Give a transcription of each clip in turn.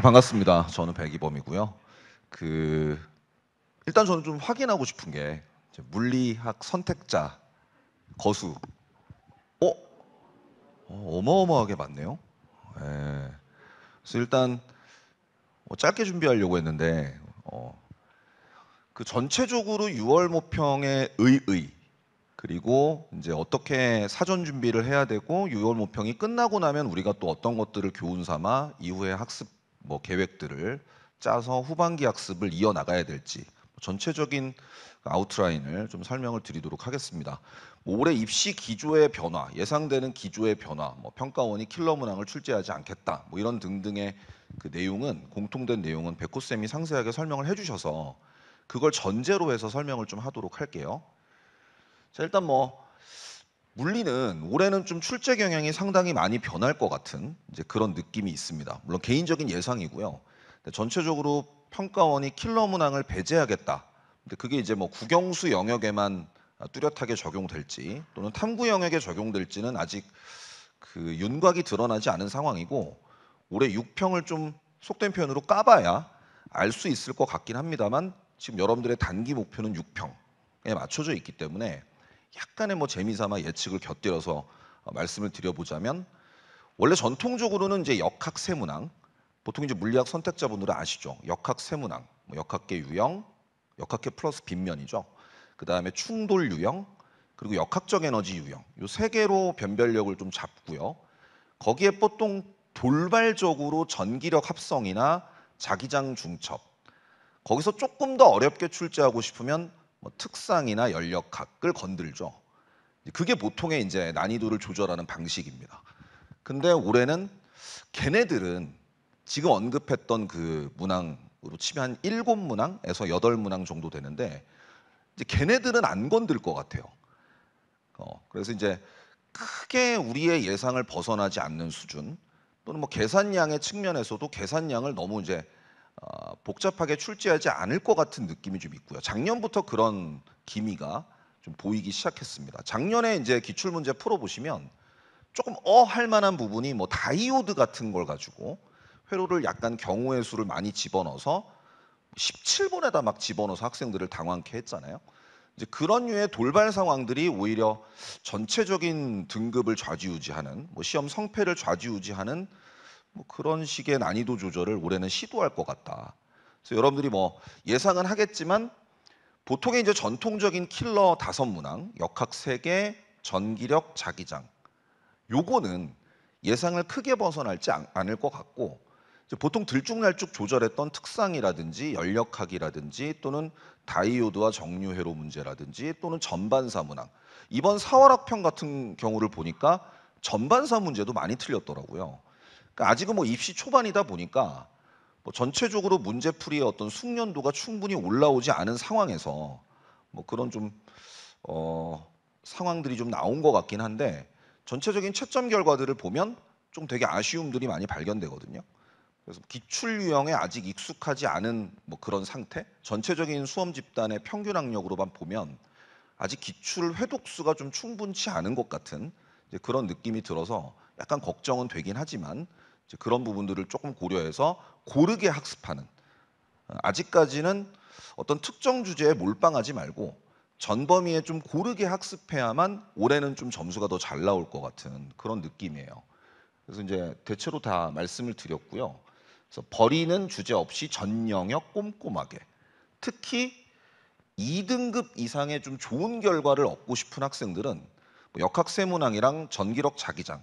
네, 반갑습니다. 저는 백이범이고요. 그 일단 저는 좀 확인하고 싶은 게 물리학 선택자 거수. 어? 어 마어마하게 많네요. 예. 그래서 일단 뭐 짧게 준비하려고 했는데 어, 그 전체적으로 6월 모평의 의의 그리고 이제 어떻게 사전 준비를 해야 되고 6월 모평이 끝나고 나면 우리가 또 어떤 것들을 교훈 삼아 이후에 학습 뭐 계획들을 짜서 후반기 학습을 이어 나가야 될지 뭐 전체적인 아웃라인을 좀 설명을 드리도록 하겠습니다. 뭐 올해 입시 기조의 변화, 예상되는 기조의 변화, 뭐 평가원이 킬러 문항을 출제하지 않겠다, 뭐 이런 등등의 그 내용은 공통된 내용은 백호 쌤이 상세하게 설명을 해주셔서 그걸 전제로 해서 설명을 좀 하도록 할게요. 자 일단 뭐 물리는 올해는 좀 출제 경향이 상당히 많이 변할 것 같은 이제 그런 느낌이 있습니다. 물론 개인적인 예상이고요. 전체적으로 평가원이 킬러 문항을 배제하겠다. 근데 그게 이제 뭐 국영수 영역에만 뚜렷하게 적용될지 또는 탐구 영역에 적용될지는 아직 그 윤곽이 드러나지 않은 상황이고 올해 6평을 좀 속된 표현으로 까봐야 알 수 있을 것 같긴 합니다만 지금 여러분들의 단기 목표는 6평에 맞춰져 있기 때문에 약간의 뭐 재미삼아 예측을 곁들여서 어, 말씀을 드려보자면 원래 전통적으로는 이제 역학 세문항 보통 이제 물리학 선택자분들은 아시죠 역학 세문항 뭐 역학계 유형 역학계 플러스 빈면이죠그 다음에 충돌 유형 그리고 역학적 에너지 유형 이 세 개로 변별력을 좀 잡고요 거기에 보통 돌발적으로 전기력 합성이나 자기장 중첩 거기서 조금 더 어렵게 출제하고 싶으면 뭐 특상이나 연력학을 건들죠. 그게 보통의 이제 난이도를 조절하는 방식입니다. 근데 올해는 걔네들은 지금 언급했던 그 문항으로 치면 한 7문항에서 8문항 정도 되는데 이제 걔네들은 안 건들 것 같아요. 어, 그래서 이제 크게 우리의 예상을 벗어나지 않는 수준 또는 뭐 계산량의 측면에서도 계산량을 너무 이제 어, 복잡하게 출제하지 않을 것 같은 느낌이 좀 있고요. 작년부터 그런 기미가 좀 보이기 시작했습니다. 작년에 이제 기출 문제 풀어 보시면 조금 어 할 만한 부분이 뭐 다이오드 같은 걸 가지고 회로를 약간 경우의 수를 많이 집어넣어서 17번에다 막 집어넣어서 학생들을 당황케 했잖아요. 이제 그런 류의 돌발 상황들이 오히려 전체적인 등급을 좌지우지하는 뭐 시험 성패를 좌지우지하는 뭐 그런 식의 난이도 조절을 올해는 시도할 것 같다. 그래서 여러분들이 뭐 예상은 하겠지만 보통의 이제 전통적인 킬러 다섯 문항, 역학 세 개, 전기력, 자기장. 요거는 예상을 크게 벗어날지 않을 것 같고 보통 들쭉날쭉 조절했던 특상이라든지 연력학이라든지 또는 다이오드와 정류회로 문제라든지 또는 전반사 문항 이번 사월학평 같은 경우를 보니까 전반사 문제도 많이 틀렸더라고요. 그러니까 아직은 뭐 입시 초반이다 보니까 뭐 전체적으로 문제풀이의 어떤 숙련도가 충분히 올라오지 않은 상황에서 뭐 그런 좀 어, 상황들이 좀 나온 것 같긴 한데 전체적인 채점 결과들을 보면 좀 되게 아쉬움들이 많이 발견되거든요. 그래서 기출 유형에 아직 익숙하지 않은 뭐 그런 상태, 전체적인 수험 집단의 평균 학력으로만 보면 아직 기출 회독수가 좀 충분치 않은 것 같은 그런 느낌이 들어서 약간 걱정은 되긴 하지만 그런 부분들을 조금 고려해서 고르게 학습하는 어, 아직까지는 어떤 특정 주제에 몰빵하지 말고 전범위에 좀 고르게 학습해야만 올해는 좀 점수가 더 잘 나올 것 같은 그런 느낌이에요. 그래서 이제 대체로 다 말씀을 드렸고요. 그래서 버리는 주제 없이 전 영역 꼼꼼하게 특히 2등급 이상의 좀 좋은 결과를 얻고 싶은 학생들은 뭐 역학세문항이랑 전기록 자기장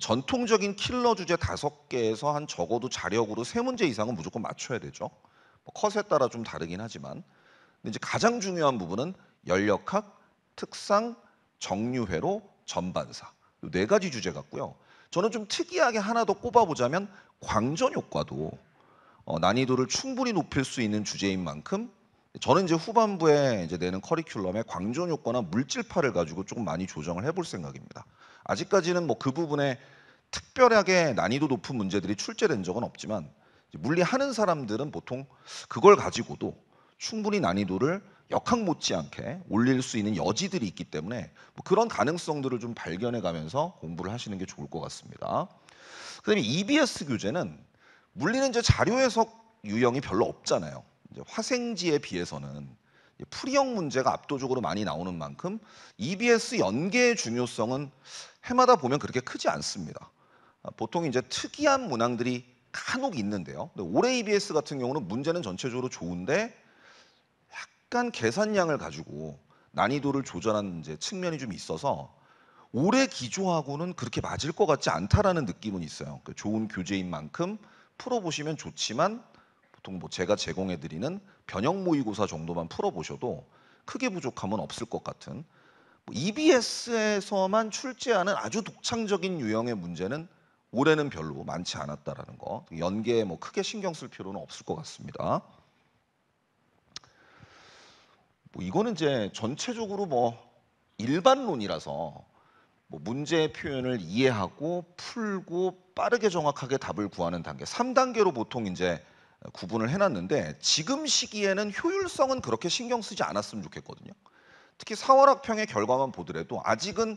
전통적인 킬러 주제 다섯 개에서한 적어도 자력으로 세 문제 이상은 무조건 맞춰야 되죠. 뭐 컷에 따라 좀 다르긴 하지만 근데 이제 가장 중요한 부분은 연력학, 특상, 정류회로 전반사 네 가지 주제 같고요. 저는 좀 특이하게 하나 더 꼽아보자면 광전 효과도 어, 난이도를 충분히 높일 수 있는 주제인 만큼 저는 이제 후반부에 이제 내는 커리큘럼에 광전 효과나 물질파를 가지고 조금 많이 조정을 해볼 생각입니다. 아직까지는 뭐 그 부분에 특별하게 난이도 높은 문제들이 출제된 적은 없지만 물리하는 사람들은 보통 그걸 가지고도 충분히 난이도를 역학 못지않게 올릴 수 있는 여지들이 있기 때문에 뭐 그런 가능성들을 좀 발견해 가면서 공부를 하시는 게 좋을 것 같습니다. 그다음에 EBS 교재는 물리는 이제 자료 해석 유형이 별로 없잖아요. 화생지에 비해서는 풀이형 문제가 압도적으로 많이 나오는 만큼 EBS 연계의 중요성은 해마다 보면 그렇게 크지 않습니다. 아, 보통 이제 특이한 문항들이 간혹 있는데요. 올해 EBS 같은 경우는 문제는 전체적으로 좋은데 약간 계산량을 가지고 난이도를 조절한 이제 측면이 좀 있어서 올해 기조하고는 그렇게 맞을 것 같지 않다라는 느낌은 있어요. 그 좋은 교재인 만큼 풀어보시면 좋지만 보통 뭐 제가 제공해드리는 변형 모의고사 정도만 풀어보셔도 크게 부족함은 없을 것 같은 뭐 EBS에서만 출제하는 아주 독창적인 유형의 문제는 올해는 별로 많지 않았다라는 거 연계에 뭐 크게 신경 쓸 필요는 없을 것 같습니다. 뭐 이거는 이제 전체적으로 뭐 일반론이라서 뭐 문제의 표현을 이해하고 풀고 빠르게 정확하게 답을 구하는 단계 3단계로 보통 이제 구분을 해놨는데 지금 시기에는 효율성은 그렇게 신경 쓰지 않았으면 좋겠거든요. 특히 4월 학평의 결과만 보더라도 아직은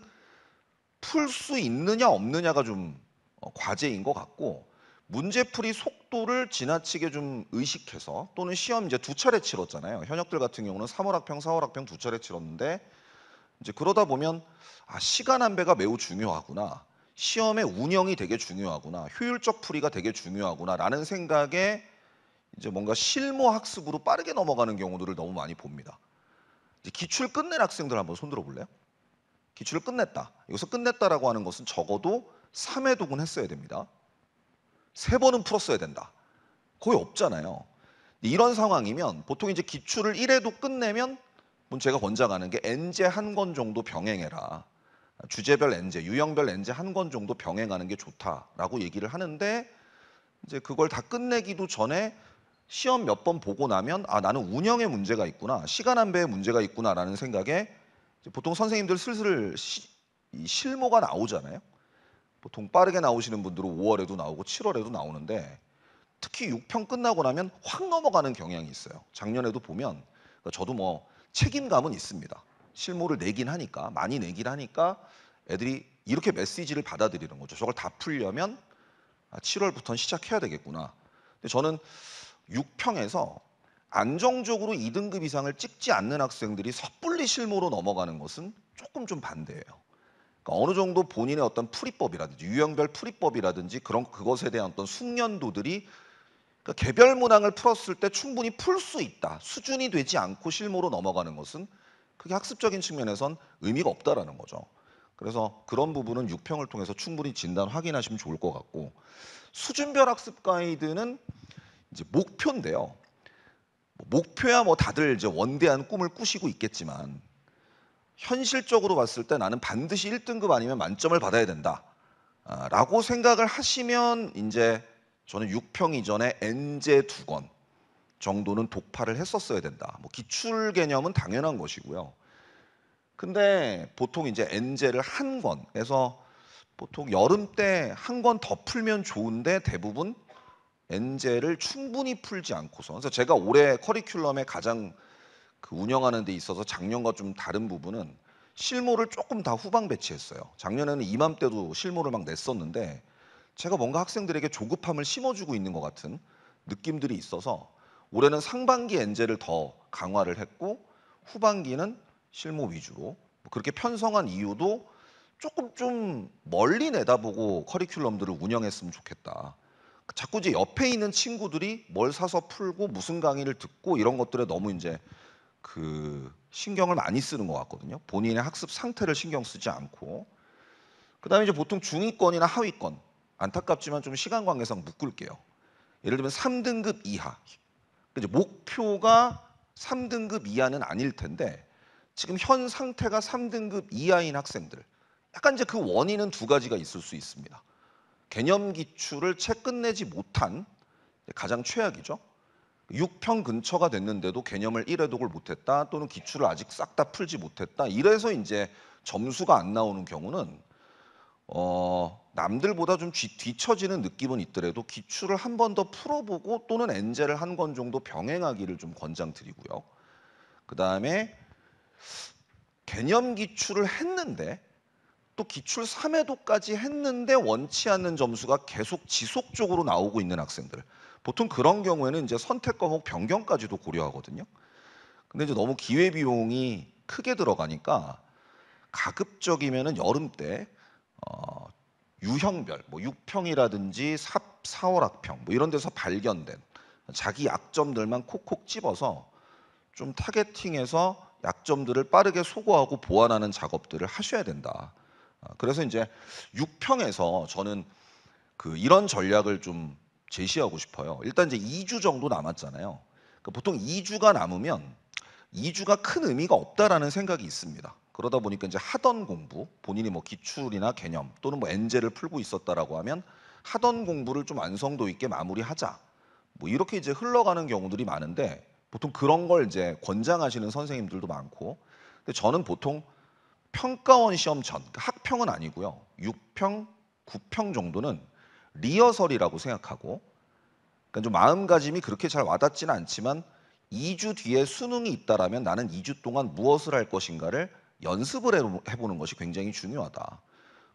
풀 수 있느냐 없느냐가 좀 어, 과제인 것 같고 문제풀이 속도를 지나치게 좀 의식해서 또는 시험 이제 두 차례 치렀잖아요. 현역들 같은 경우는 3월 학평, 4월 학평 두 차례 치렀는데 이제 그러다 보면 아, 시간 안배가 매우 중요하구나. 시험의 운영이 되게 중요하구나. 효율적 풀이가 되게 중요하구나라는 생각에 이제 뭔가 실무 학습으로 빠르게 넘어가는 경우들을 너무 많이 봅니다. 이제 기출 끝낸 학생들 한번 손들어 볼래요? 기출을 끝냈다. 여기서 끝냈다라고 하는 것은 적어도 3회 독은 했어야 됩니다. 3 번은 풀었어야 된다. 거의 없잖아요. 이런 상황이면 보통 이제 기출을 1회도 끝내면 제가 권장하는 게 엔제 한 권 정도 병행해라. 주제별 엔제, 유형별 엔제 한 권 정도 병행하는 게 좋다라고 얘기를 하는데 이제 그걸 다 끝내기도 전에 시험 몇 번 보고 나면 아 나는 운영에 문제가 있구나 시간 안배에 문제가 있구나라는 생각에 보통 선생님들 슬슬 시, 실모가 나오잖아요. 보통 빠르게 나오시는 분들은 5월에도 나오고 7월에도 나오는데 특히 6평 끝나고 나면 확 넘어가는 경향이 있어요. 작년에도 보면 그러니까 저도 뭐 책임감은 있습니다. 실모를 내긴 하니까 많이 내긴 하니까 애들이 이렇게 메시지를 받아들이는 거죠. 저걸 다 풀려면 7월부터는 아, 시작해야 되겠구나. 근데 저는 6평에서 안정적으로 2등급 이상을 찍지 않는 학생들이 섣불리 실무로 넘어가는 것은 조금 좀 반대예요. 그러니까 어느 정도 본인의 어떤 풀이법이라든지 유형별 풀이법이라든지 그런 그것에 대한 어떤 숙련도들이 그러니까 개별 문항을 풀었을 때 충분히 풀 수 있다 수준이 되지 않고 실무로 넘어가는 것은 그게 학습적인 측면에선 의미가 없다라는 거죠. 그래서 그런 부분은 6평을 통해서 충분히 진단 확인하시면 좋을 것 같고 수준별 학습 가이드는 이제 목표인데요. 뭐 목표야 뭐 다들 이제 원대한 꿈을 꾸시고 있겠지만 현실적으로 봤을 때 나는 반드시 1등급 아니면 만점을 받아야 된다. 아, 라고 생각을 하시면 이제 저는 6평 이전에 엔제 두 권 정도는 독파를 했었어야 된다. 뭐 기출 개념은 당연한 것이고요. 근데 보통 이제 엔제를 한 권에서 보통 여름 때 한 권 더 풀면 좋은데 대부분 엔젤을 충분히 풀지 않고서 그래서 제가 올해 커리큘럼에 가장 그 운영하는 데 있어서 작년과 좀 다른 부분은 실무를 조금 다 후방 배치했어요. 작년에는 이맘때도 실무를 막 냈었는데 제가 뭔가 학생들에게 조급함을 심어주고 있는 것 같은 느낌들이 있어서 올해는 상반기 엔젤을 더 강화를 했고 후반기는 실무 위주로 뭐 그렇게 편성한 이유도 조금 좀 멀리 내다보고 커리큘럼들을 운영했으면 좋겠다. 자꾸 이제 옆에 있는 친구들이 뭘 사서 풀고 무슨 강의를 듣고 이런 것들에 너무 이제 그 신경을 많이 쓰는 것 같거든요. 본인의 학습 상태를 신경 쓰지 않고 그다음에 이제 보통 중위권이나 하위권 안타깝지만 좀 시간 관계상 묶을게요. 예를 들면 3등급 이하. 그러니까 이제 목표가 3등급 이하는 아닐 텐데 지금 현 상태가 3등급 이하인 학생들. 약간 이제 그 원인은 두 가지가 있을 수 있습니다. 개념 기출을 채 끝내지 못한 가장 최악이죠. 6평 근처가 됐는데도 개념을 1회독을 못했다 또는 기출을 아직 싹 다 풀지 못했다 이래서 이제 점수가 안 나오는 경우는 어, 남들보다 좀 뒤처지는 느낌은 있더라도 기출을 한 번 더 풀어보고 또는 엔젤을 한권 정도 병행하기를 좀 권장드리고요. 그 다음에 개념 기출을 했는데 또 기출 3회도까지 했는데 원치 않는 점수가 계속 지속적으로 나오고 있는 학생들. 보통 그런 경우에는 이제 선택 과목 변경까지도 고려하거든요. 근데 이제 너무 기회 비용이 크게 들어가니까 가급적이면 여름 때 어, 유형별 뭐 6평이라든지 4, 4월 학평 뭐 이런 데서 발견된 자기 약점들만 콕콕 집어서 좀 타겟팅해서 약점들을 빠르게 소거하고 보완하는 작업들을 하셔야 된다. 그래서 이제 6평에서 저는 그 이런 전략을 좀 제시하고 싶어요. 일단 이제 2주 정도 남았잖아요. 그러니까 보통 2주가 남으면 2주가 큰 의미가 없다라는 생각이 있습니다. 그러다 보니까 이제 하던 공부, 본인이 뭐 기출이나 개념 또는 뭐 엔제를 풀고 있었다라고 하면 하던 공부를 좀 안성도 있게 마무리하자. 뭐 이렇게 이제 흘러가는 경우들이 많은데 보통 그런 걸 이제 권장하시는 선생님들도 많고 근데 저는 보통 평가원 시험 전, 그러니까 학평은 아니고요. 6평, 9평 정도는 리허설이라고 생각하고 그러니까 좀 마음가짐이 그렇게 잘 와닿지는 않지만 2주 뒤에 수능이 있다라면 나는 2주 동안 무엇을 할 것인가를 연습을 해보는 것이 굉장히 중요하다.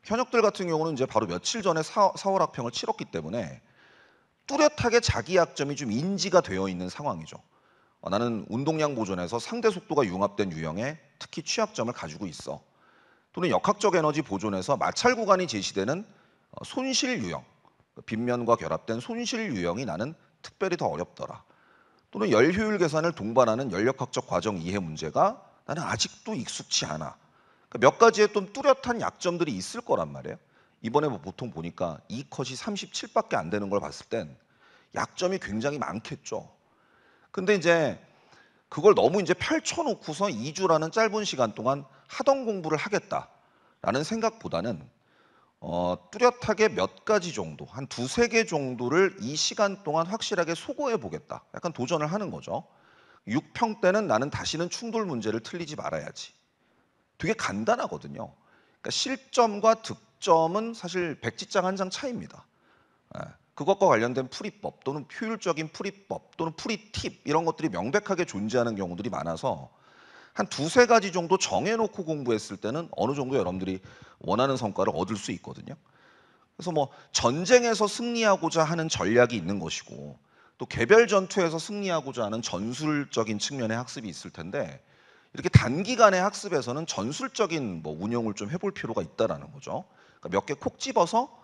현역들 같은 경우는 이제 바로 며칠 전에 4, 월 학평을 치렀기 때문에 뚜렷하게 자기 약점이 좀 인지가 되어 있는 상황이죠. 어, 나는 운동량 보존에서 상대 속도가 융합된 유형에 특히 취약점을 가지고 있어. 또는 역학적 에너지 보존에서 마찰 구간이 제시되는 어, 손실 유형, 빗면과 그 결합된 손실 유형이 나는 특별히 더 어렵더라. 또는 열 효율 계산을 동반하는 열역학적 과정 이해 문제가 나는 아직도 익숙치 않아. 그러니까 몇 가지의 좀 뚜렷한 약점들이 있을 거란 말이에요. 이번에 뭐 보통 보니까 이 컷이 37밖에 안 되는 걸 봤을 땐 약점이 굉장히 많겠죠. 근데 이제 그걸 너무 이제 펼쳐놓고서 2주라는 짧은 시간 동안 하던 공부를 하겠다라는 생각보다는 어, 뚜렷하게 몇 가지 정도, 한 두세 개 정도를 이 시간 동안 확실하게 소거해 보겠다. 약간 도전을 하는 거죠. 6평 때는 나는 다시는 충돌 문제를 틀리지 말아야지. 되게 간단하거든요. 그러니까 실점과 득점은 사실 백지장 한 장 차이입니다. 그것과 관련된 풀이법 또는 효율적인 풀이법 또는 풀이팁 이런 것들이 명백하게 존재하는 경우들이 많아서 한 두세 가지 정도 정해놓고 공부했을 때는 어느 정도 여러분들이 원하는 성과를 얻을 수 있거든요. 그래서 뭐 전쟁에서 승리하고자 하는 전략이 있는 것이고 또 개별 전투에서 승리하고자 하는 전술적인 측면의 학습이 있을 텐데 이렇게 단기간의 학습에서는 전술적인 뭐 운영을 좀 해볼 필요가 있다라는 거죠. 그러니까 몇개 콕 집어서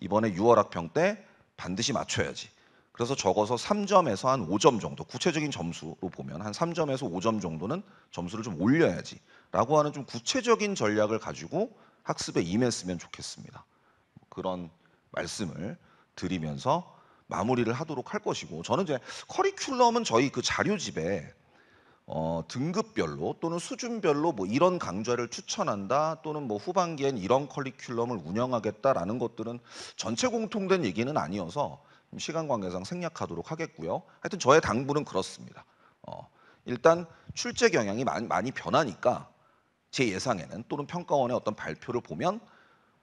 이번에 6월 학평 때 반드시 맞춰야지. 그래서 적어서 3점에서 한 5점 정도 구체적인 점수로 보면 한 3점에서 5점 정도는 점수를 좀 올려야지 라고 하는 좀 구체적인 전략을 가지고 학습에 임했으면 좋겠습니다. 그런 말씀을 드리면서 마무리를 하도록 할 것이고 저는 이제 커리큘럼은 저희 그 자료집에 어, 등급별로 또는 수준별로 뭐 이런 강좌를 추천한다 또는 뭐 후반기엔 이런 커리큘럼을 운영하겠다라는 것들은 전체 공통된 얘기는 아니어서 시간 관계상 생략하도록 하겠고요. 하여튼 저의 당부는 그렇습니다. 어, 일단 출제 경향이 많이, 많이 변하니까 제 예상에는 또는 평가원의 어떤 발표를 보면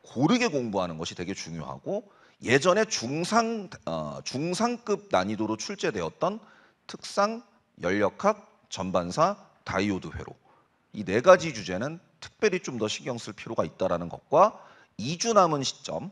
고르게 공부하는 것이 되게 중요하고 예전에 중상 어, 중상급 난이도로 출제되었던 특상, 연력학, 전반사, 다이오드 회로 이 네 가지 주제는 특별히 좀 더 신경 쓸 필요가 있다라는 것과 2주 남은 시점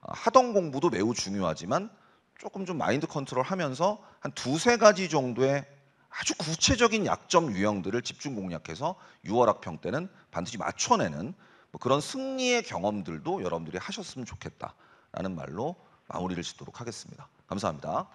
아, 하던 공부도 매우 중요하지만 조금 좀 마인드 컨트롤 하면서 한 두세 가지 정도의 아주 구체적인 약점 유형들을 집중 공략해서 6월 학평 때는 반드시 맞춰내는 뭐 그런 승리의 경험들도 여러분들이 하셨으면 좋겠다라는 말로 마무리를 짓도록 하겠습니다. 감사합니다.